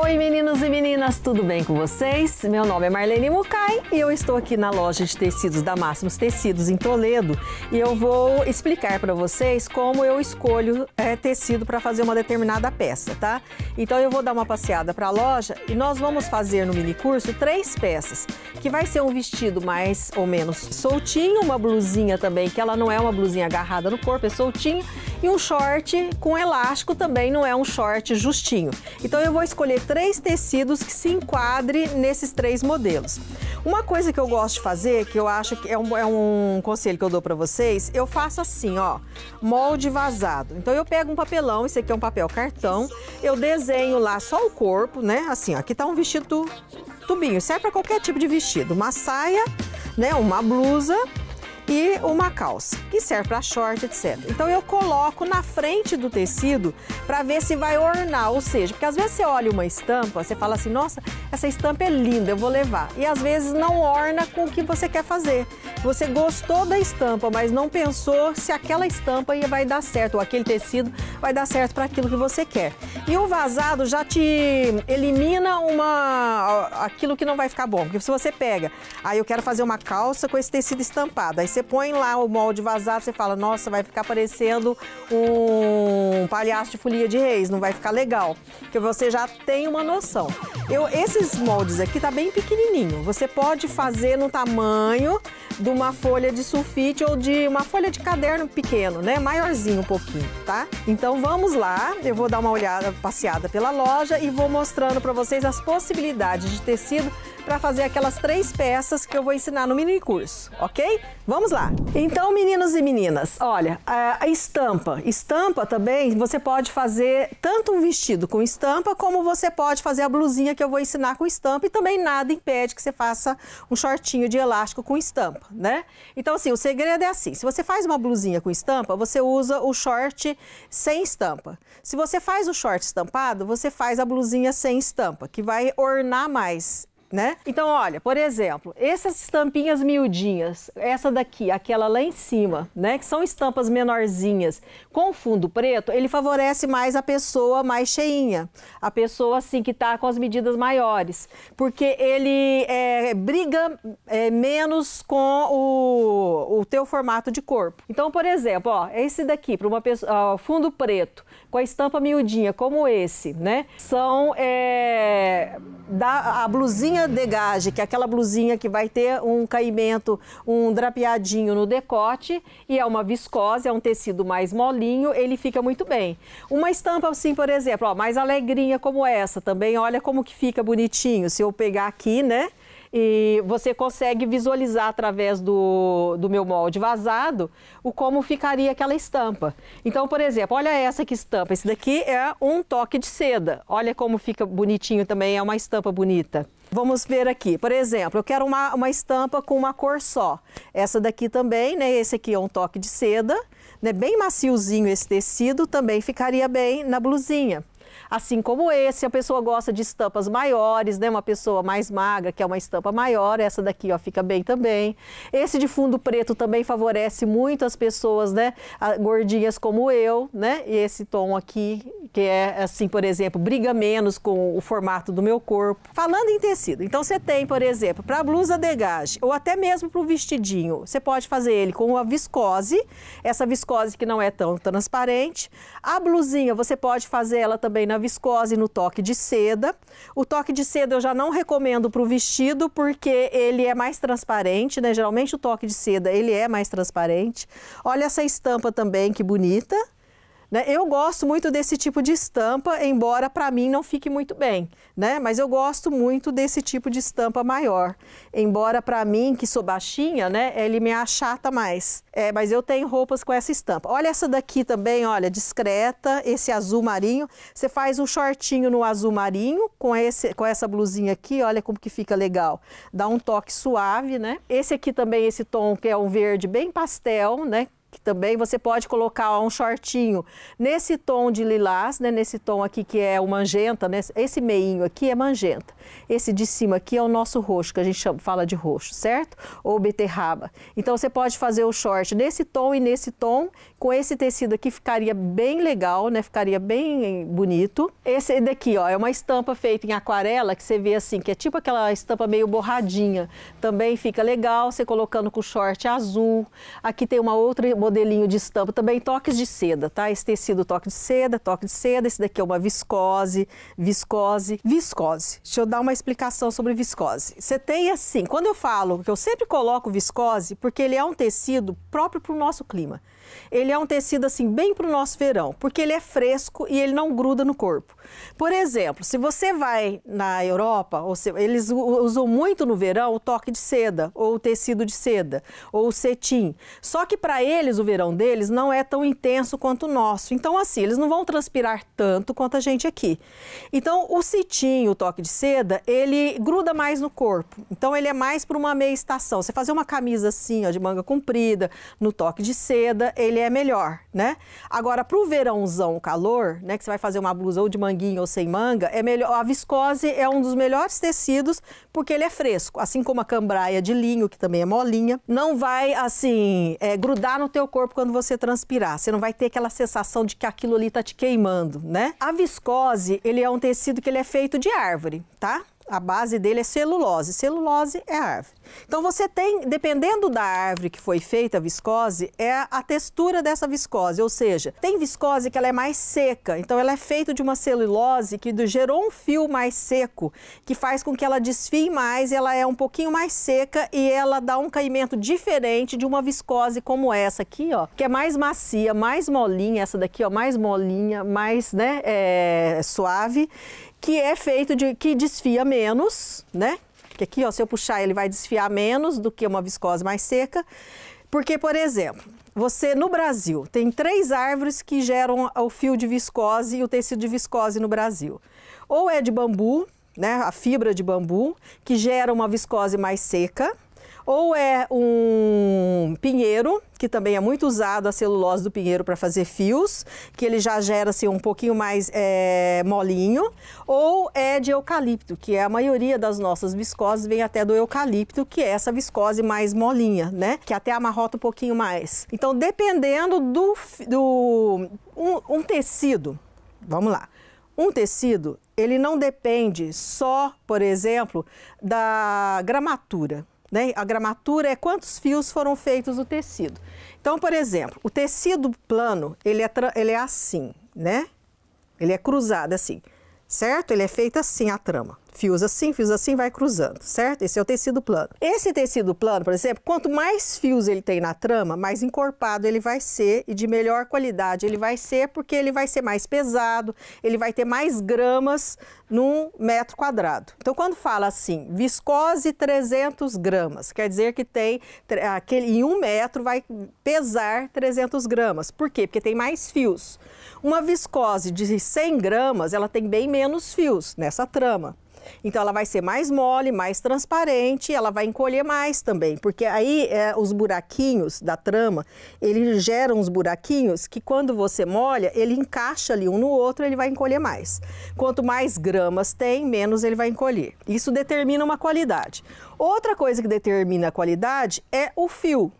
Oi, meninos e meninas, tudo bem com vocês? Meu nome é Marlene Mucay e eu estou aqui na loja de tecidos da Máximos Tecidos, em Toledo, e eu vou explicar para vocês como eu escolho é, tecido para fazer uma determinada peça, tá? Então eu vou dar uma passeada para a loja e nós vamos fazer no mini curso três peças, que vai ser um vestido mais ou menos soltinho, uma blusinha também, que ela não é uma blusinha agarrada no corpo, é soltinho, e um short com elástico também, não é um short justinho. Então eu vou escolher três tecidos que se enquadre nesses três modelos. Uma coisa que eu gosto de fazer, que eu acho que é um, é um conselho que eu dou para vocês, eu faço assim, ó, molde vazado. Então eu pego um papelão, esse aqui é um papel cartão, eu desenho lá só o corpo, né? Assim, ó, aqui tá um vestido tubinho, serve para qualquer tipo de vestido, uma saia, né, uma blusa e uma calça, que serve para short, etc. Então eu coloco na frente do tecido para ver se vai ornar, ou seja, porque às vezes você olha uma estampa, você fala assim, nossa, essa estampa é linda, eu vou levar. E às vezes não orna com o que você quer fazer. Você gostou da estampa, mas não pensou se aquela estampa vai dar certo, ou aquele tecido vai dar certo para aquilo que você quer. E o vazado já te elimina uma aquilo que não vai ficar bom. Porque se você pega, aí ah, eu quero fazer uma calça com esse tecido estampado, aí você você põe lá o molde vazado, você fala, nossa, vai ficar parecendo um palhaço de folia de reis, não vai ficar legal. Porque você já tem uma noção. Eu, esses moldes aqui tá bem pequenininho. Você pode fazer no tamanho de uma folha de sulfite ou de uma folha de caderno pequeno, né? Maiorzinho um pouquinho, tá? Então vamos lá, eu vou dar uma olhada, passeada pela loja e vou mostrando para vocês as possibilidades de tecido para fazer aquelas três peças que eu vou ensinar no mini curso, ok? Vamos lá. Então, meninos e meninas, olha, a estampa. Estampa também, você pode fazer tanto um vestido com estampa, como você pode fazer a blusinha que eu vou ensinar com estampa e também nada impede que você faça um shortinho de elástico com estampa, né? Então, assim, o segredo é assim, se você faz uma blusinha com estampa, você usa o short sem estampa. Se você faz o short estampado, você faz a blusinha sem estampa, que vai ornar mais né? Então, olha, por exemplo, essas estampinhas miudinhas, essa daqui, aquela lá em cima, né? Que são estampas menorzinhas com fundo preto, ele favorece mais a pessoa mais cheinha, a pessoa assim que tá com as medidas maiores, porque ele é, briga é, menos com o, o teu formato de corpo. Então, por exemplo, ó, esse daqui, para uma pessoa, ó, fundo preto, com a estampa miudinha, como esse, né? São é, da, a blusinha de gage que é aquela blusinha que vai ter um caimento, um drapeadinho no decote, e é uma viscose, é um tecido mais molinho, ele fica muito bem. Uma estampa assim, por exemplo, ó, mais alegrinha como essa também, olha como que fica bonitinho. Se eu pegar aqui, né? E você consegue visualizar através do, do meu molde vazado o como ficaria aquela estampa. Então, por exemplo, olha essa que estampa. Esse daqui é um toque de seda. Olha como fica bonitinho também, é uma estampa bonita. Vamos ver aqui, por exemplo, eu quero uma, uma estampa com uma cor só. Essa daqui também, né? Esse aqui é um toque de seda, né? Bem maciozinho esse tecido, também ficaria bem na blusinha assim como esse. A pessoa gosta de estampas maiores, né? Uma pessoa mais magra, que é uma estampa maior, essa daqui, ó, fica bem também. Esse de fundo preto também favorece muito as pessoas, né? Ah, gordinhas como eu, né? E esse tom aqui, que é assim, por exemplo, briga menos com o formato do meu corpo. Falando em tecido, então você tem, por exemplo, para a blusa degage ou até mesmo para o vestidinho, você pode fazer ele com a viscose, essa viscose que não é tão transparente. A blusinha, você pode fazer ela também na viscose e no toque de seda. O toque de seda eu já não recomendo para o vestido porque ele é mais transparente, né? Geralmente o toque de seda ele é mais transparente. Olha essa estampa também, que bonita. Né? Eu gosto muito desse tipo de estampa, embora para mim não fique muito bem, né? Mas eu gosto muito desse tipo de estampa maior. Embora para mim, que sou baixinha, né? Ele me achata mais. É, mas eu tenho roupas com essa estampa. Olha essa daqui também, olha, discreta, esse azul marinho. Você faz um shortinho no azul marinho com, esse, com essa blusinha aqui, olha como que fica legal. Dá um toque suave, né? Esse aqui também, esse tom que é um verde bem pastel, né? também você pode colocar ó, um shortinho nesse tom de lilás, né? Nesse tom aqui que é o magenta, né? Esse meinho aqui é magenta. Esse de cima aqui é o nosso roxo, que a gente chama, fala de roxo, certo? Ou beterraba. Então você pode fazer o short nesse tom e nesse tom, com esse tecido aqui ficaria bem legal, né? Ficaria bem bonito. Esse daqui, ó, é uma estampa feita em aquarela que você vê assim, que é tipo aquela estampa meio borradinha. Também fica legal você colocando com short azul. Aqui tem uma outra modelinho de estampa, também toques de seda, tá? Esse tecido toque de seda, toque de seda. Esse daqui é uma viscose, viscose, viscose. Deixa eu dar uma explicação sobre viscose. Você tem assim, quando eu falo que eu sempre coloco viscose, porque ele é um tecido próprio para o nosso clima. Ele é um tecido assim bem para o nosso verão, porque ele é fresco e ele não gruda no corpo. Por exemplo, se você vai na Europa, ou se, eles usam muito no verão o toque de seda, ou o tecido de seda, ou o cetim. Só que para eles o verão deles não é tão intenso quanto o nosso. Então assim, eles não vão transpirar tanto quanto a gente aqui. Então o cetim, o toque de seda, ele gruda mais no corpo. Então ele é mais para uma meia estação. Você fazer uma camisa assim, ó, de manga comprida, no toque de seda, ele é melhor, né? Agora, para o verãozão calor, né, que você vai fazer uma blusa ou de manguinha ou sem manga, é melhor. A viscose é um dos melhores tecidos porque ele é fresco, assim como a cambraia de linho, que também é molinha. Não vai, assim, é, grudar no teu corpo quando você transpirar. Você não vai ter aquela sensação de que aquilo ali tá te queimando, né? A viscose, ele é um tecido que ele é feito de árvore, tá? a base dele é celulose. Celulose é árvore. Então você tem, dependendo da árvore que foi feita a viscose, é a textura dessa viscose, ou seja, tem viscose que ela é mais seca, então ela é feita de uma celulose que gerou um fio mais seco, que faz com que ela desfie mais, ela é um pouquinho mais seca e ela dá um caimento diferente de uma viscose como essa aqui, ó, que é mais macia, mais molinha, essa daqui, ó, mais molinha, mais, né, é, suave que é feito de que desfia menos, né? Que aqui, ó, se eu puxar, ele vai desfiar menos do que uma viscose mais seca. Porque, por exemplo, você no Brasil tem três árvores que geram o fio de viscose e o tecido de viscose no Brasil. Ou é de bambu, né, a fibra de bambu, que gera uma viscose mais seca, ou é um pinheiro, que também é muito usado a celulose do pinheiro para fazer fios, que ele já gera assim, um pouquinho mais é, molinho, ou é de eucalipto, que é a maioria das nossas viscoses vem até do eucalipto, que é essa viscose mais molinha, né? Que até amarrota um pouquinho mais. Então, dependendo do, do um, um tecido, vamos lá. Um tecido, ele não depende só, por exemplo, da gramatura. Né? A gramatura é quantos fios foram feitos do tecido. Então, por exemplo, o tecido plano, ele é, ele é assim, né? Ele é cruzado assim, certo? Ele é feito assim, a trama. Fios assim, fios assim, vai cruzando, certo? Esse é o tecido plano. Esse tecido plano, por exemplo, quanto mais fios ele tem na trama, mais encorpado ele vai ser e de melhor qualidade ele vai ser, porque ele vai ser mais pesado, ele vai ter mais gramas num metro quadrado. Então, quando fala assim, viscose 300 gramas, quer dizer que tem, aquele, em um metro vai pesar 300 gramas. Por quê? Porque tem mais fios. Uma viscose de 100 gramas, ela tem bem menos fios nessa trama. Então ela vai ser mais mole, mais transparente, ela vai encolher mais também, porque aí é, os buraquinhos da trama, ele gera uns buraquinhos que quando você molha, ele encaixa ali um no outro, ele vai encolher mais. Quanto mais gramas tem, menos ele vai encolher. Isso determina uma qualidade. Outra coisa que determina a qualidade é o fio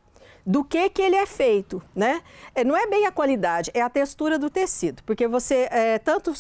do que, que ele é feito, né? É, não é bem a qualidade, é a textura do tecido, porque você é, tanto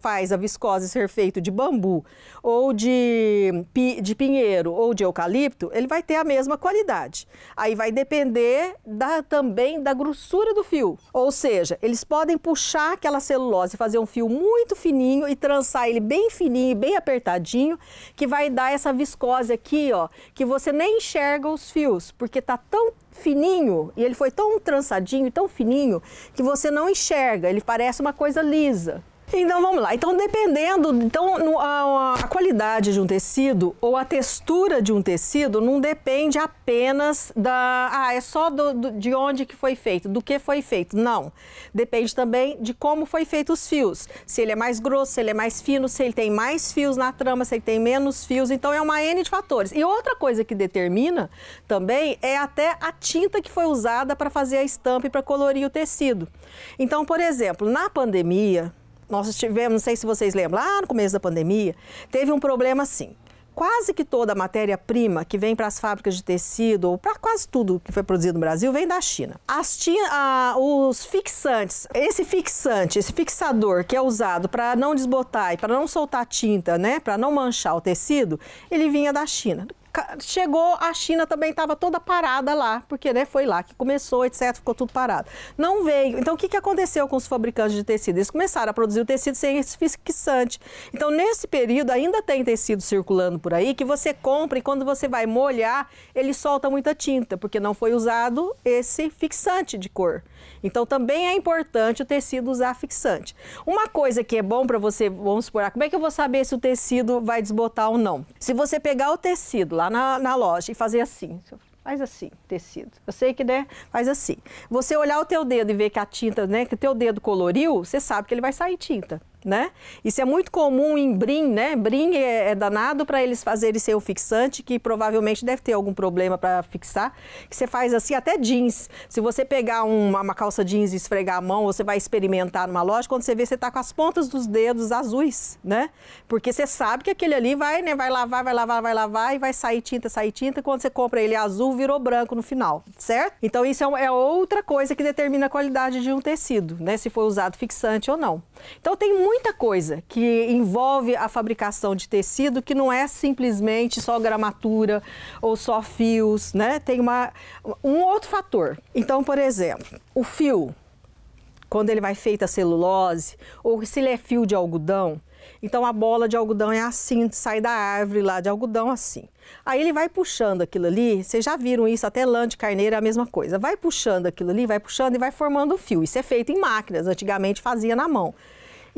faz a viscose ser feito de bambu ou de, de pinheiro ou de eucalipto, ele vai ter a mesma qualidade. Aí vai depender da, também da grossura do fio, ou seja, eles podem puxar aquela celulose, fazer um fio muito fininho e trançar ele bem fininho, bem apertadinho, que vai dar essa viscose aqui, ó, que você nem enxerga os fios, porque tá tão fininho e ele foi tão trançadinho, tão fininho que você não enxerga. Ele parece uma coisa lisa. Então vamos lá. Então dependendo, então a, a, qualidade de um tecido ou a textura de um tecido não depende apenas da, ah, é só do, do, de onde que foi feito, do que foi feito. Não. Depende também de como foi feito os fios. Se ele é mais grosso, se ele é mais fino, se ele tem mais fios na trama, se ele tem menos fios. Então é uma n de fatores. E outra coisa que determina também é até a tinta que foi usada para fazer a estampa e para colorir o tecido. Então, por exemplo, na pandemia nós tivemos, não sei se vocês lembram, lá no começo da pandemia, teve um problema assim. Quase que toda a matéria-prima que vem para as fábricas de tecido, ou para quase tudo que foi produzido no Brasil, vem da China. Tina, ah, os fixantes, esse fixante, esse fixador que é usado para não desbotar e para não soltar tinta, né, para não manchar o tecido, ele vinha da China chegou, a China também estava toda parada lá, porque né, foi lá que começou, etc., ficou tudo parado. Não veio. Então, o que, que aconteceu com os fabricantes de tecido? Eles começaram a produzir o tecido sem esse fixante. Então, nesse período, ainda tem tecido circulando por aí que você compra e quando você vai molhar, ele solta muita tinta, porque não foi usado esse fixante de cor. Então, também é importante o tecido usar fixante. Uma coisa que é bom para você, vamos supor, ah, como é que eu vou saber se o tecido vai desbotar ou não? Se você pegar o tecido lá na, na loja e fazer assim. Faz assim, tecido. Eu sei que, né? Faz assim. Você olhar o teu dedo e ver que a tinta, né? Que o teu dedo coloriu, você sabe que ele vai sair tinta né? Isso é muito comum em brim, né? Brim é, é danado para eles fazerem seu fixante, que provavelmente deve ter algum problema para fixar. Que você faz assim até jeans. Se você pegar uma, uma, calça jeans e esfregar a mão, você vai experimentar numa loja, quando você vê, você tá com as pontas dos dedos azuis, né? Porque você sabe que aquele ali vai, né? Vai lavar, vai lavar, vai lavar e vai sair tinta, sair tinta. Quando você compra ele azul, virou branco no final, certo? Então isso é, é outra coisa que determina a qualidade de um tecido, né? Se foi usado fixante ou não. Então tem muita coisa que envolve a fabricação de tecido que não é simplesmente só gramatura ou só fios, né? Tem uma, um outro fator. Então, por exemplo, o fio, quando ele vai feito a celulose, ou se ele é fio de algodão, então a bola de algodão é assim, sai da árvore lá de algodão assim. Aí ele vai puxando aquilo ali, vocês já viram isso, até lã de carneiro é a mesma coisa. Vai puxando aquilo ali, vai puxando e vai formando o fio. Isso é feito em máquinas, antigamente fazia na mão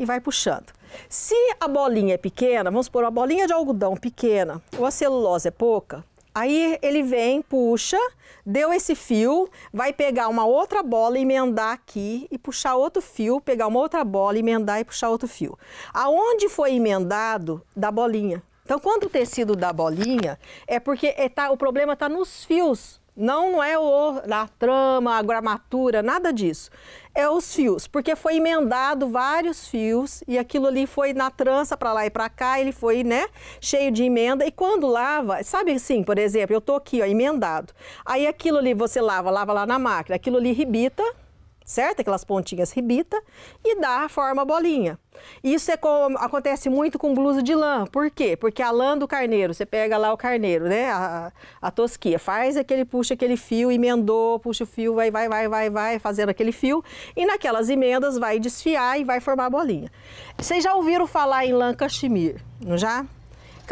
e vai puxando. Se a bolinha é pequena, vamos supor, uma bolinha de algodão pequena ou a celulose é pouca, aí ele vem, puxa, deu esse fio, vai pegar uma outra bola, emendar aqui e puxar outro fio, pegar uma outra bola, emendar e puxar outro fio. Aonde foi emendado, da bolinha. Então, quando o tecido da bolinha, é porque é, tá, o problema está nos fios não, não é o, a trama, a gramatura, nada disso. É os fios, porque foi emendado vários fios e aquilo ali foi na trança para lá e para cá, ele foi, né, cheio de emenda. E quando lava, sabe assim, por exemplo, eu tô aqui, ó, emendado. Aí aquilo ali você lava, lava lá na máquina, aquilo ali rebita, certo? Aquelas pontinhas ribita e dá a forma bolinha. Isso é como, acontece muito com blusa de lã. Por quê? Porque a lã do carneiro, você pega lá o carneiro, né? A, a tosquia, faz aquele, puxa aquele fio, emendou, puxa o fio, vai, vai, vai, vai, vai, fazendo aquele fio. E naquelas emendas vai desfiar e vai formar a bolinha. Vocês já ouviram falar em lã cachemir, não já?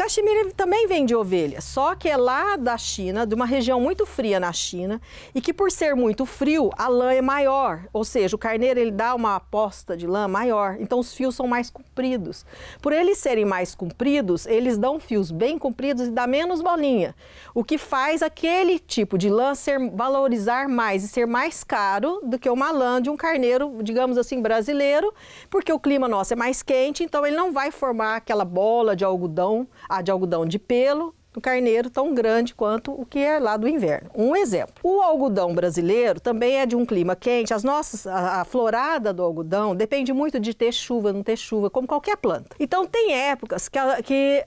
Caxemira também vem de ovelha, só que é lá da China, de uma região muito fria na China, e que por ser muito frio, a lã é maior, ou seja, o carneiro ele dá uma aposta de lã maior, então os fios são mais compridos. Por eles serem mais compridos, eles dão fios bem compridos e dá menos bolinha, o que faz aquele tipo de lã ser valorizar mais e ser mais caro do que uma lã de um carneiro, digamos assim, brasileiro, porque o clima nosso é mais quente, então ele não vai formar aquela bola de algodão a ah, de algodão de pelo do carneiro tão grande quanto o que é lá do inverno. Um exemplo. O algodão brasileiro também é de um clima quente. As nossas a, a florada do algodão depende muito de ter chuva, não ter chuva, como qualquer planta. Então tem épocas que, que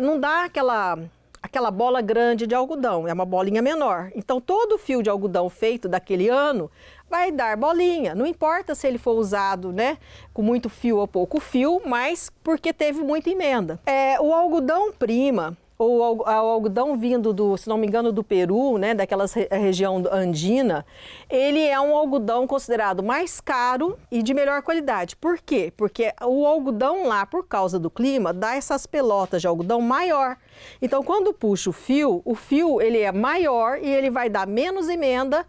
não dá aquela aquela bola grande de algodão, é uma bolinha menor. Então, todo o fio de algodão feito daquele ano, vai dar bolinha. Não importa se ele for usado, né, com muito fio ou pouco fio, mas porque teve muita emenda. É, o algodão prima ou o algodão vindo do, se não me engano, do Peru, né, daquela região andina, ele é um algodão considerado mais caro e de melhor qualidade. Por quê? Porque o algodão lá, por causa do clima, dá essas pelotas de algodão maior. Então, quando puxa o fio, o fio ele é maior e ele vai dar menos emenda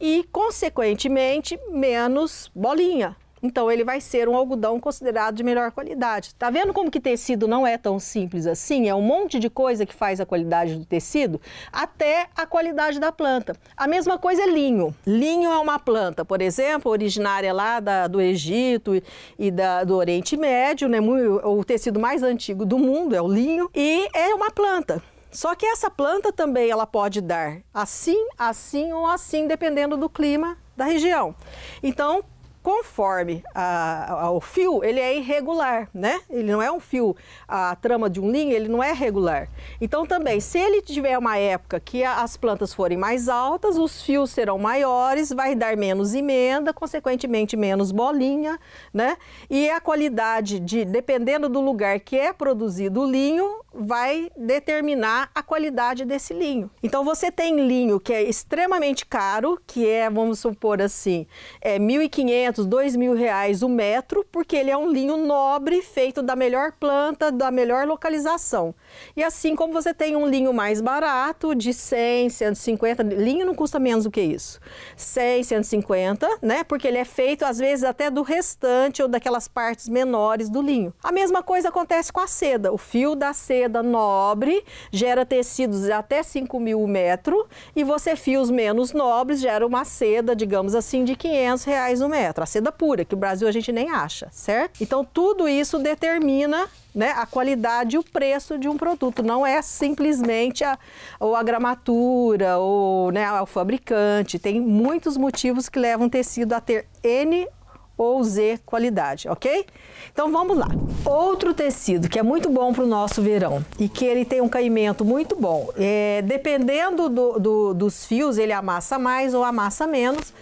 e, consequentemente, menos bolinha. Então ele vai ser um algodão considerado de melhor qualidade. Tá vendo como que tecido não é tão simples assim? É um monte de coisa que faz a qualidade do tecido, até a qualidade da planta. A mesma coisa é linho. Linho é uma planta, por exemplo, originária lá da, do Egito e da, do Oriente Médio, né? O tecido mais antigo do mundo é o linho e é uma planta. Só que essa planta também ela pode dar assim, assim ou assim, dependendo do clima da região. Então, conforme a, a, o fio, ele é irregular, né? Ele não é um fio, a trama de um linho, ele não é regular. Então também, se ele tiver uma época que a, as plantas forem mais altas, os fios serão maiores, vai dar menos emenda, consequentemente menos bolinha, né? E a qualidade de, dependendo do lugar que é produzido o linho, vai determinar a qualidade desse linho. Então você tem linho que é extremamente caro, que é, vamos supor assim, é 1.500, 2.000 reais o metro, porque ele é um linho nobre, feito da melhor planta, da melhor localização. E assim como você tem um linho mais barato, de 100, 150, linho não custa menos do que isso. 100, 150, né? Porque ele é feito às vezes até do restante ou daquelas partes menores do linho. A mesma coisa acontece com a seda, o fio da seda seda nobre gera tecidos até 5 mil metro e você fios menos nobres gera uma seda, digamos assim, de 500 reais o metro. A seda pura, que o Brasil a gente nem acha, certo? Então tudo isso determina né, a qualidade e o preço de um produto. Não é simplesmente a, ou a gramatura ou né, o fabricante. Tem muitos motivos que levam tecido a ter N ou Z qualidade, ok? Então vamos lá. Outro tecido que é muito bom para o nosso verão e que ele tem um caimento muito bom. É, dependendo do, do, dos fios, ele amassa mais ou amassa menos,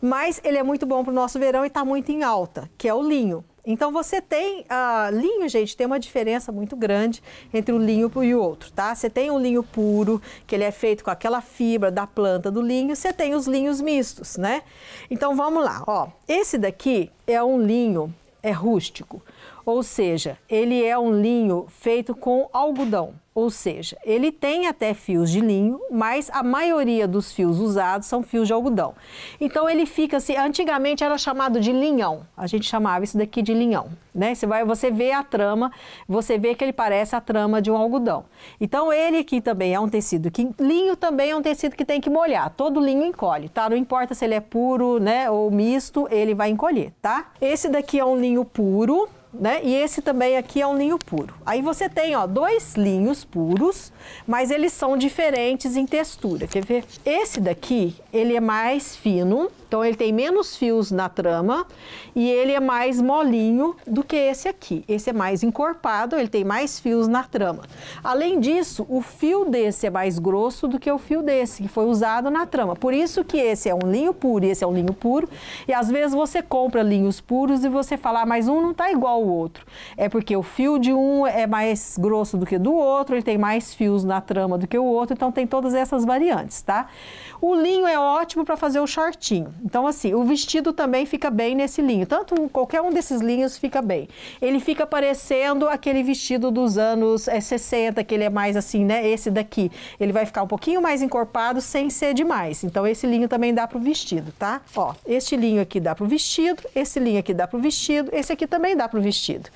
mas ele é muito bom para o nosso verão e está muito em alta, que é o linho. Então você tem ah, linho, gente, tem uma diferença muito grande entre um linho e o outro, tá? Você tem um linho puro, que ele é feito com aquela fibra da planta do linho, você tem os linhos mistos, né? Então vamos lá, ó. Esse daqui é um linho é rústico. Ou seja, ele é um linho feito com algodão. Ou seja, ele tem até fios de linho, mas a maioria dos fios usados são fios de algodão. Então ele fica assim, antigamente era chamado de linhão. A gente chamava isso daqui de linhão, né? Você vai, você vê a trama, você vê que ele parece a trama de um algodão. Então ele aqui também é um tecido que linho também é um tecido que tem que molhar. Todo linho encolhe, tá? Não importa se ele é puro, né, ou misto, ele vai encolher, tá? Esse daqui é um linho puro, né? E esse também aqui é um linho puro. Aí você tem, ó, dois linhos puros, mas eles são diferentes em textura. Quer ver? Esse daqui, ele é mais fino, então ele tem menos fios na trama e ele é mais molinho do que esse aqui. Esse é mais encorpado, ele tem mais fios na trama. Além disso, o fio desse é mais grosso do que o fio desse que foi usado na trama. Por isso que esse é um linho puro e esse é um linho puro. E às vezes você compra linhos puros e você fala, ah, mas um não está igual ao outro. É porque o fio de um é mais grosso do que do outro, ele tem mais fios na trama do que o outro, então tem todas essas variantes, tá? O linho é ótimo para fazer o shortinho. Então, assim, o vestido também fica bem nesse linho. Tanto qualquer um desses linhos fica bem. Ele fica parecendo aquele vestido dos anos é, 60, que ele é mais assim, né? Esse daqui. Ele vai ficar um pouquinho mais encorpado sem ser demais. Então, esse linho também dá pro vestido, tá? Ó, este linho aqui dá pro vestido, esse linho aqui dá pro vestido, esse aqui também dá pro vestido.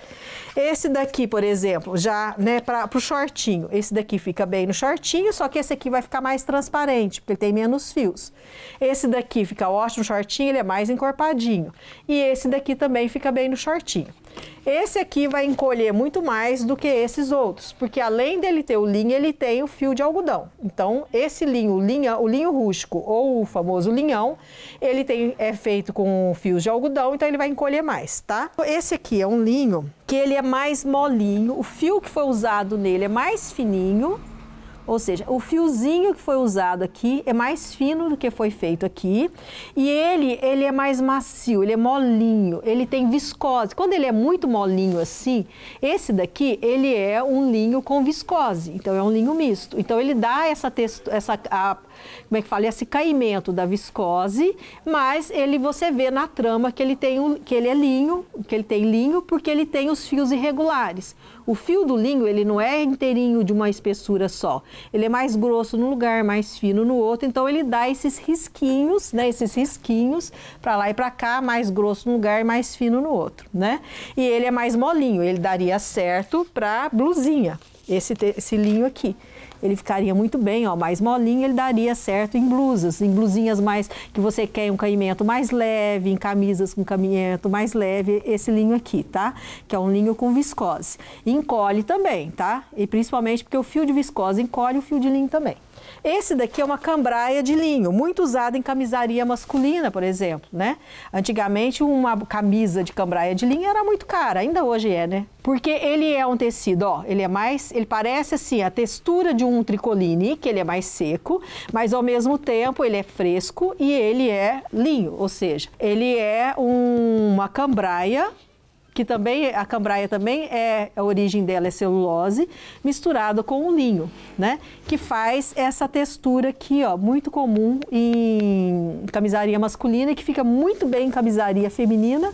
Esse daqui, por exemplo, já, né, para o shortinho. Esse daqui fica bem no shortinho, só que esse aqui vai ficar mais transparente, porque ele tem menos fios. Esse daqui fica ótimo no shortinho, ele é mais encorpadinho. E esse daqui também fica bem no shortinho. Esse aqui vai encolher muito mais do que esses outros, porque além dele ter o linho, ele tem o fio de algodão. Então, esse linho, o linha, o linho rústico ou o famoso linhão, ele tem, é feito com fios de algodão, então ele vai encolher mais, tá? Esse aqui é um linho que ele é mais molinho, o fio que foi usado nele é mais fininho, ou seja, o fiozinho que foi usado aqui é mais fino do que foi feito aqui e ele, ele é mais macio, ele é molinho, ele tem viscose. Quando ele é muito molinho assim, esse daqui, ele é um linho com viscose, então é um linho misto. Então ele dá essa, texto, essa a, como é que fala, esse caimento da viscose, mas ele você vê na trama que ele tem um, que ele é linho, que ele tem linho porque ele tem os fios irregulares. O fio do linho, ele não é inteirinho de uma espessura só. Ele é mais grosso num lugar, mais fino no outro, então ele dá esses risquinhos, né, esses risquinhos para lá e para cá, mais grosso num lugar, mais fino no outro, né? E ele é mais molinho, ele daria certo para blusinha, esse, esse linho aqui ele ficaria muito bem, ó, mais molinho, ele daria certo em blusas, em blusinhas mais que você quer um caimento mais leve, em camisas com caimento mais leve, esse linho aqui, tá? Que é um linho com viscose. Encolhe também, tá? E principalmente porque o fio de viscose encolhe o fio de linho também. Esse daqui é uma cambraia de linho, muito usada em camisaria masculina, por exemplo, né? Antigamente, uma camisa de cambraia de linho era muito cara, ainda hoje é, né? Porque ele é um tecido, ó, ele é mais, ele parece assim, a textura de um tricoline, que ele é mais seco, mas ao mesmo tempo ele é fresco e ele é linho, ou seja, ele é um, uma cambraia que também a cambraia também é a origem dela é celulose misturado com o linho, né? Que faz essa textura aqui, ó, muito comum em camisaria masculina que fica muito bem em camisaria feminina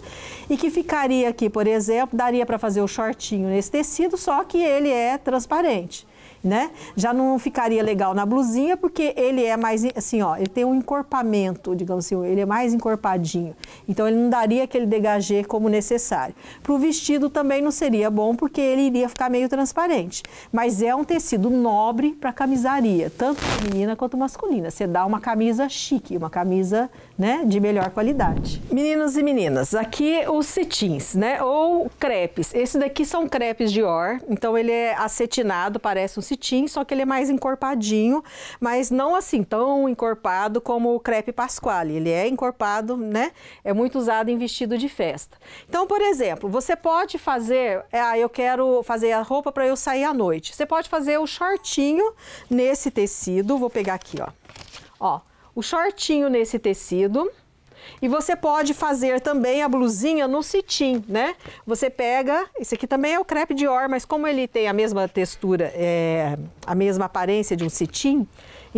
e que ficaria aqui, por exemplo, daria para fazer o shortinho nesse tecido, só que ele é transparente né? Já não ficaria legal na blusinha, porque ele é mais, assim, ó, ele tem um encorpamento, digamos assim, ele é mais encorpadinho. Então, ele não daria aquele degagê como necessário. Para o vestido também não seria bom, porque ele iria ficar meio transparente. Mas é um tecido nobre para camisaria, tanto feminina quanto masculina. Você dá uma camisa chique, uma camisa né, de melhor qualidade. Meninos e meninas, aqui os cetins, né, ou crepes. Esse daqui são crepes de or, então ele é acetinado, parece um cetim, só que ele é mais encorpadinho, mas não assim tão encorpado como o crepe pasquale. Ele é encorpado, né, é muito usado em vestido de festa. Então, por exemplo, você pode fazer, é, ah, eu quero fazer a roupa para eu sair à noite. Você pode fazer o shortinho nesse tecido, vou pegar aqui, ó. Ó, o shortinho nesse tecido. E você pode fazer também a blusinha no cetim, né? Você pega, esse aqui também é o crepe de or, mas como ele tem a mesma textura, é, a mesma aparência de um cetim,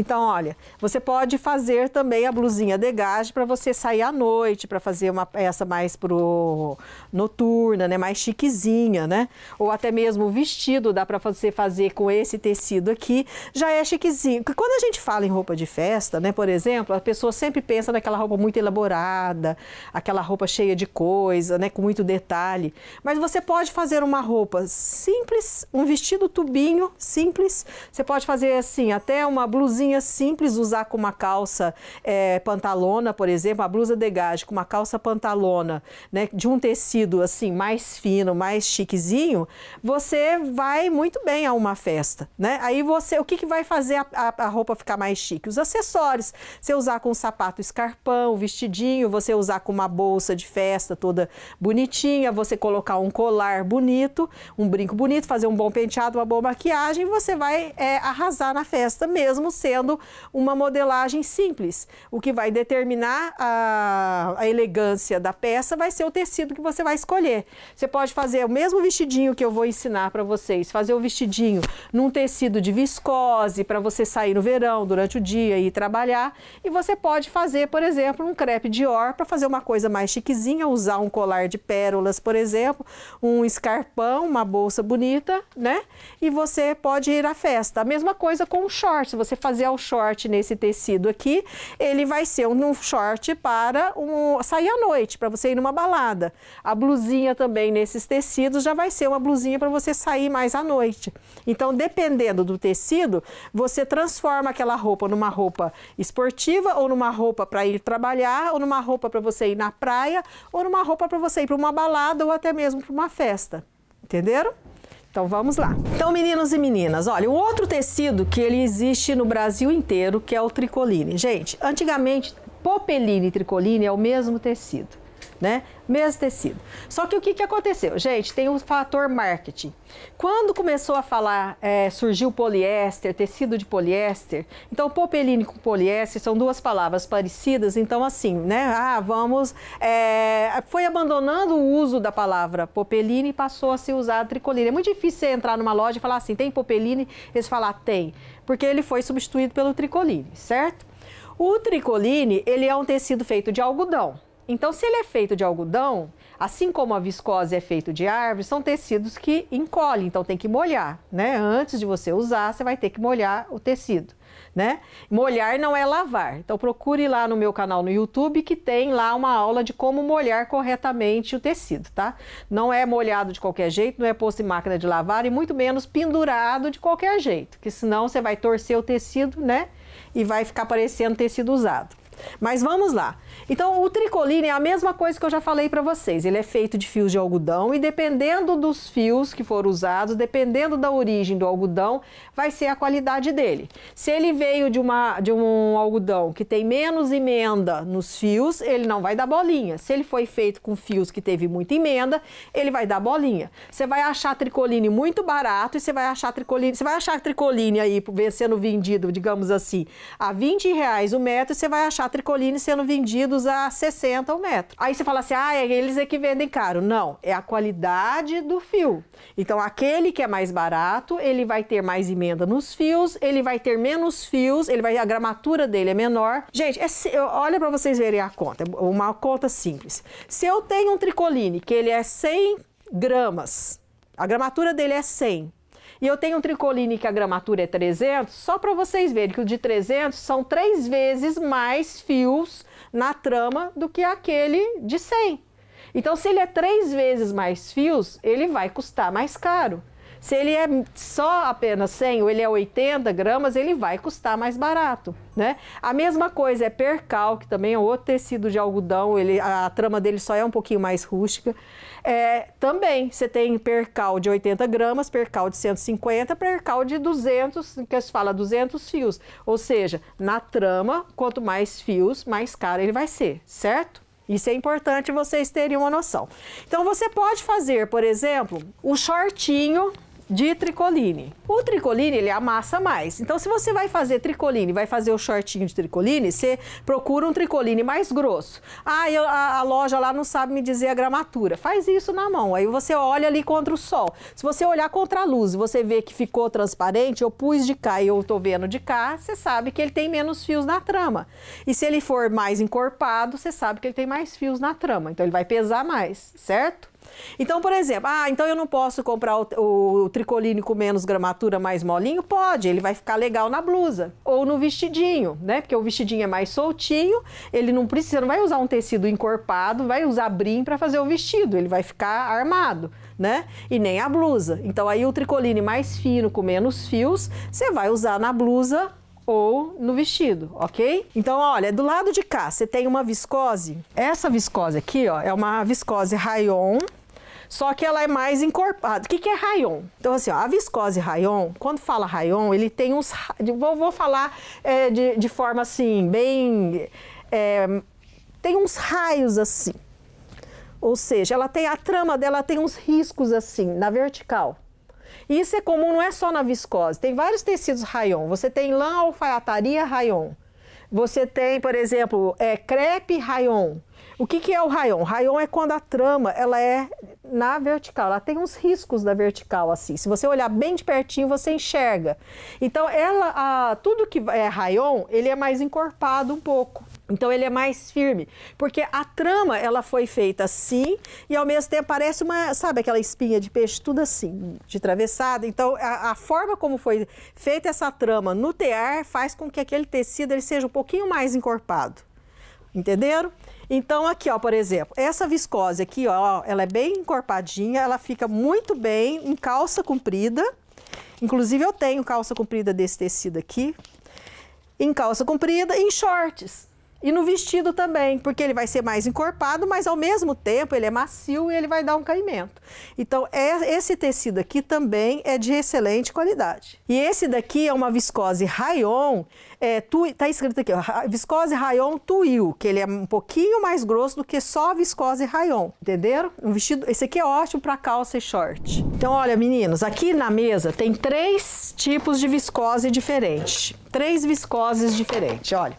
então, olha, você pode fazer também a blusinha de gás para você sair à noite, para fazer uma peça mais pro noturna, né? Mais chiquezinha, né? Ou até mesmo o vestido dá para você fazer com esse tecido aqui, já é chiquezinho. Porque quando a gente fala em roupa de festa, né, por exemplo, a pessoa sempre pensa naquela roupa muito elaborada, aquela roupa cheia de coisa, né, com muito detalhe. Mas você pode fazer uma roupa simples, um vestido tubinho simples. Você pode fazer assim, até uma blusinha blusinha simples usar com uma calça é, pantalona, por exemplo, a blusa de gás com uma calça pantalona, né, de um tecido assim mais fino, mais chiquezinho, você vai muito bem a uma festa, né? Aí você, o que, que vai fazer a, a, a roupa ficar mais chique? Os acessórios. Você usar com um sapato escarpão, vestidinho, você usar com uma bolsa de festa toda bonitinha, você colocar um colar bonito, um brinco bonito, fazer um bom penteado, uma boa maquiagem, você vai é, arrasar na festa, mesmo sendo fazendo uma modelagem simples. O que vai determinar a, a elegância da peça vai ser o tecido que você vai escolher. Você pode fazer o mesmo vestidinho que eu vou ensinar para vocês, fazer o vestidinho num tecido de viscose para você sair no verão, durante o dia e trabalhar. E você pode fazer, por exemplo, um crepe Dior para fazer uma coisa mais chiquezinha, usar um colar de pérolas, por exemplo, um escarpão, uma bolsa bonita, né? E você pode ir à festa. A mesma coisa com o short, se você fazer fazer o short nesse tecido aqui, ele vai ser um, um short para um, sair à noite, para você ir numa balada. A blusinha também nesses tecidos já vai ser uma blusinha para você sair mais à noite. Então, dependendo do tecido, você transforma aquela roupa numa roupa esportiva ou numa roupa para ir trabalhar, ou numa roupa para você ir na praia, ou numa roupa para você ir para uma balada ou até mesmo para uma festa. Entenderam? Então vamos lá. Então, meninos e meninas, olha, o outro tecido que ele existe no Brasil inteiro, que é o tricoline. Gente, antigamente, popeline e tricoline é o mesmo tecido né? Mesmo tecido. Só que o que, que aconteceu? Gente, tem um fator marketing. Quando começou a falar, é, surgiu poliéster, tecido de poliéster, então popeline com poliéster são duas palavras parecidas, então assim, né? Ah, vamos... É, foi abandonando o uso da palavra popeline e passou a se usar tricoline. É muito difícil você entrar numa loja e falar assim, tem popeline? Eles falar tem, porque ele foi substituído pelo tricoline, certo? O tricoline, ele é um tecido feito de algodão, então, se ele é feito de algodão, assim como a viscose é feito de árvore, são tecidos que encolhem, então tem que molhar, né? Antes de você usar, você vai ter que molhar o tecido, né? Molhar não é lavar. Então procure lá no meu canal no YouTube que tem lá uma aula de como molhar corretamente o tecido, tá? Não é molhado de qualquer jeito, não é posto em máquina de lavar e muito menos pendurado de qualquer jeito, que senão você vai torcer o tecido, né? E vai ficar parecendo tecido usado. Mas vamos lá. Então, o tricoline é a mesma coisa que eu já falei para vocês. Ele é feito de fios de algodão e dependendo dos fios que foram usados, dependendo da origem do algodão, vai ser a qualidade dele. Se ele veio de, uma, de um algodão que tem menos emenda nos fios, ele não vai dar bolinha. Se ele foi feito com fios que teve muita emenda, ele vai dar bolinha. Você vai achar tricoline muito barato e você vai achar tricoline, você vai achar tricoline aí sendo vendido, digamos assim, a 20 reais o metro, e você vai achar tricoline sendo vendidos a 60 o metro. Aí você fala assim, ah, é, eles é que vendem caro. Não, é a qualidade do fio. Então, aquele que é mais barato, ele vai ter mais emenda nos fios, ele vai ter menos fios, ele vai a gramatura dele é menor. Gente, é, olha para vocês verem a conta, é uma conta simples. Se eu tenho um tricoline que ele é 100 gramas, a gramatura dele é 100, e eu tenho um tricoline que a gramatura é 300, só para vocês verem que o de 300 são três vezes mais fios na trama do que aquele de 100. Então, se ele é três vezes mais fios, ele vai custar mais caro. Se ele é só apenas 100 ou ele é 80 gramas, ele vai custar mais barato, né? A mesma coisa é percal, que também é outro tecido de algodão, ele, a trama dele só é um pouquinho mais rústica. É, também, você tem percal de 80 gramas, percal de 150, percal de 200, que se fala 200 fios. Ou seja, na trama, quanto mais fios, mais caro ele vai ser, certo? Isso é importante vocês terem uma noção. Então, você pode fazer, por exemplo, o shortinho de tricoline. O tricoline, ele amassa mais. Então, se você vai fazer tricoline, vai fazer o shortinho de tricoline, você procura um tricoline mais grosso. Ah, eu, a, a, loja lá não sabe me dizer a gramatura. Faz isso na mão. Aí você olha ali contra o sol. Se você olhar contra a luz e você vê que ficou transparente, eu pus de cá e eu tô vendo de cá, você sabe que ele tem menos fios na trama. E se ele for mais encorpado, você sabe que ele tem mais fios na trama. Então, ele vai pesar mais, certo? Então, por exemplo, ah, então eu não posso comprar o, o tricoline com menos gramatura, mais molinho? Pode, ele vai ficar legal na blusa ou no vestidinho, né? Porque o vestidinho é mais soltinho, ele não precisa, não vai usar um tecido encorpado, vai usar brim para fazer o vestido, ele vai ficar armado, né? E nem a blusa. Então aí o tricoline mais fino, com menos fios, você vai usar na blusa ou no vestido, ok? Então, olha, do lado de cá, você tem uma viscose. Essa viscose aqui, ó, é uma viscose rayon só que ela é mais encorpada. O que, que é rayon? Então, assim, ó, a viscose rayon, quando fala rayon, ele tem uns. Vou, vou falar é, de, de forma assim, bem. É, tem uns raios assim. Ou seja, ela tem a trama dela tem uns riscos assim, na vertical. Isso é comum, não é só na viscose. Tem vários tecidos rayon. Você tem lã, alfaiataria, rayon. Você tem, por exemplo, é, crepe rayon. O que, que é o raion? Raion é quando a trama ela é na vertical, ela tem uns riscos da vertical assim. Se você olhar bem de pertinho, você enxerga. Então, ela, a, tudo que é raion, ele é mais encorpado um pouco. Então ele é mais firme, porque a trama ela foi feita assim e ao mesmo tempo parece uma, sabe aquela espinha de peixe tudo assim, de travessada. Então a, a forma como foi feita essa trama no tear faz com que aquele tecido ele seja um pouquinho mais encorpado entenderam? Então aqui, ó, por exemplo, essa viscose aqui, ó, ela é bem encorpadinha, ela fica muito bem em calça comprida. Inclusive eu tenho calça comprida desse tecido aqui, em calça comprida e em shorts. E no vestido também, porque ele vai ser mais encorpado, mas ao mesmo tempo ele é macio e ele vai dar um caimento. Então, é, esse tecido aqui também é de excelente qualidade. E esse daqui é uma viscose rayon, é, tu, tá escrito aqui, ó, viscose rayon tuil, que ele é um pouquinho mais grosso do que só viscose rayon, entenderam? Um vestido, esse aqui é ótimo para calça e short. Então, olha, meninos, aqui na mesa tem três tipos de viscose diferentes, três viscoses diferentes, olha.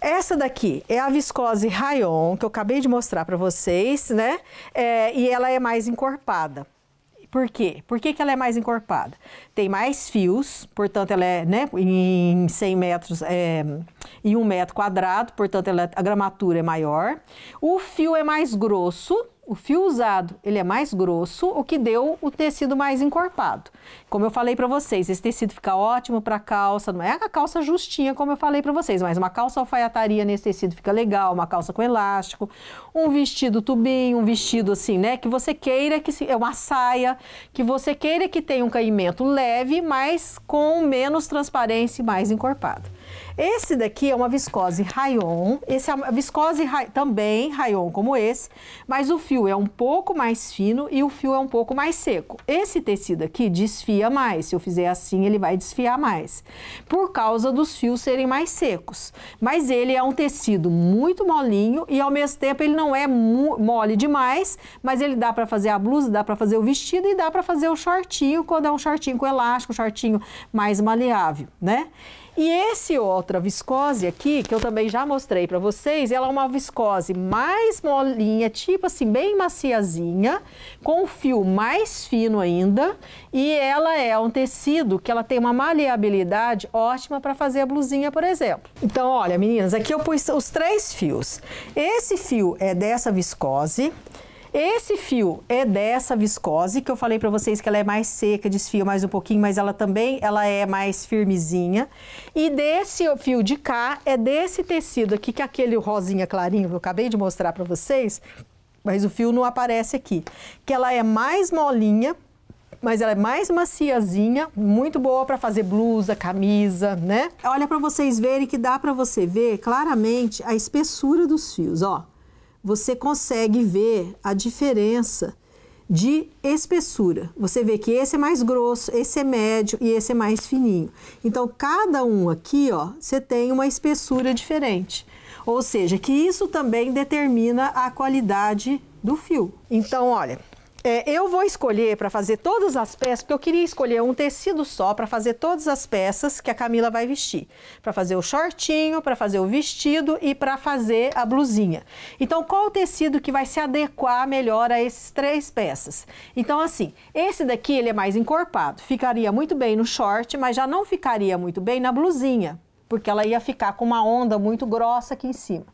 Essa daqui é a viscose rayon, que eu acabei de mostrar para vocês, né? É, e ela é mais encorpada. Por quê? Por que, que ela é mais encorpada? tem mais fios, portanto ela é né, em 100 metros, é, em 1 metro quadrado, portanto ela, é, a gramatura é maior. O fio é mais grosso, o fio usado ele é mais grosso, o que deu o tecido mais encorpado. Como eu falei para vocês, esse tecido fica ótimo para calça, não é a calça justinha como eu falei para vocês, mas uma calça alfaiataria nesse tecido fica legal, uma calça com elástico, um vestido tubinho, um vestido assim, né, que você queira que se, é uma saia, que você queira que tenha um caimento leve, leve, mas com menos transparência e mais encorpado. Esse daqui é uma viscose rayon, esse é uma viscose ra... também rayon como esse, mas o fio é um pouco mais fino e o fio é um pouco mais seco. Esse tecido aqui desfia mais, se eu fizer assim ele vai desfiar mais, por causa dos fios serem mais secos. Mas ele é um tecido muito molinho e ao mesmo tempo ele não é mole demais, mas ele dá para fazer a blusa, dá para fazer o vestido e dá para fazer o shortinho, quando é um shortinho com elástico, um shortinho mais maleável, né? E esse outra viscose aqui, que eu também já mostrei para vocês, ela é uma viscose mais molinha, tipo assim, bem maciazinha, com o fio mais fino ainda, e ela é um tecido que ela tem uma maleabilidade ótima para fazer a blusinha, por exemplo. Então, olha, meninas, aqui eu pus os três fios. Esse fio é dessa viscose, esse fio é dessa viscose que eu falei para vocês que ela é mais seca, desfia mais um pouquinho, mas ela também ela é mais firmezinha. E desse fio de cá é desse tecido aqui que é aquele rosinha clarinho que eu acabei de mostrar para vocês, mas o fio não aparece aqui, que ela é mais molinha, mas ela é mais maciazinha, muito boa para fazer blusa, camisa, né? Olha para vocês verem que dá para você ver claramente a espessura dos fios, ó você consegue ver a diferença de espessura. Você vê que esse é mais grosso, esse é médio e esse é mais fininho. Então, cada um aqui, ó, você tem uma espessura diferente. Ou seja, que isso também determina a qualidade do fio. Então, olha, é, eu vou escolher para fazer todas as peças, porque eu queria escolher um tecido só para fazer todas as peças que a Camila vai vestir. Para fazer o shortinho, para fazer o vestido e para fazer a blusinha. Então, qual o tecido que vai se adequar melhor a esses três peças? Então, assim, esse daqui ele é mais encorpado. Ficaria muito bem no short, mas já não ficaria muito bem na blusinha, porque ela ia ficar com uma onda muito grossa aqui em cima.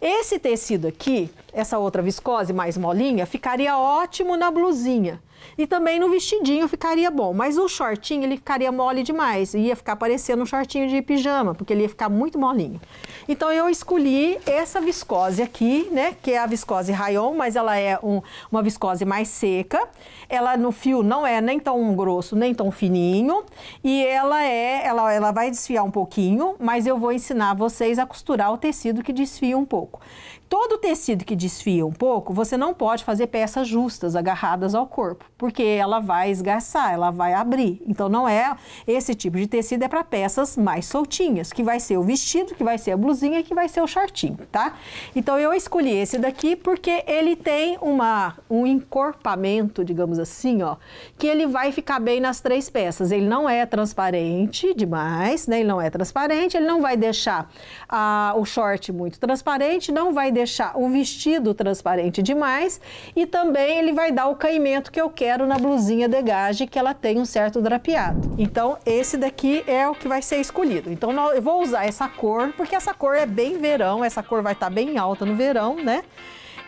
Esse tecido aqui, essa outra viscose mais molinha, ficaria ótimo na blusinha. E também no vestidinho ficaria bom. Mas o shortinho, ele ficaria mole demais. Ia ficar parecendo um shortinho de pijama, porque ele ia ficar muito molinho. Então, eu escolhi essa viscose aqui, né? Que é a viscose rayon, mas ela é um, uma viscose mais seca. Ela no fio não é nem tão grosso, nem tão fininho. E ela é, ela, ela vai desfiar um pouquinho, mas eu vou ensinar vocês a costurar o tecido que desfia um pouco. Todo tecido que desfia um pouco, você não pode fazer peças justas, agarradas ao corpo, porque ela vai esgarçar, ela vai abrir. Então, não é esse tipo de tecido, é para peças mais soltinhas, que vai ser o vestido, que vai ser a blusinha, que vai ser o shortinho, tá? Então, eu escolhi esse daqui porque ele tem uma, um encorpamento, digamos assim, ó, que ele vai ficar bem nas três peças. Ele não é transparente demais, né? Ele não é transparente, ele não vai deixar ah, o short muito transparente, não vai deixar o vestido transparente demais e também ele vai dar o caimento que eu quero na blusinha de gage, que ela tem um certo drapeado. Então, esse daqui é o que vai ser escolhido. Então, eu vou usar essa cor, porque essa cor é bem verão, essa cor vai estar tá bem alta no verão, né?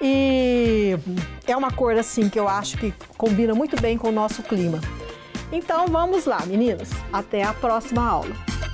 E é uma cor, assim, que eu acho que combina muito bem com o nosso clima. Então, vamos lá, meninas. Até a próxima aula.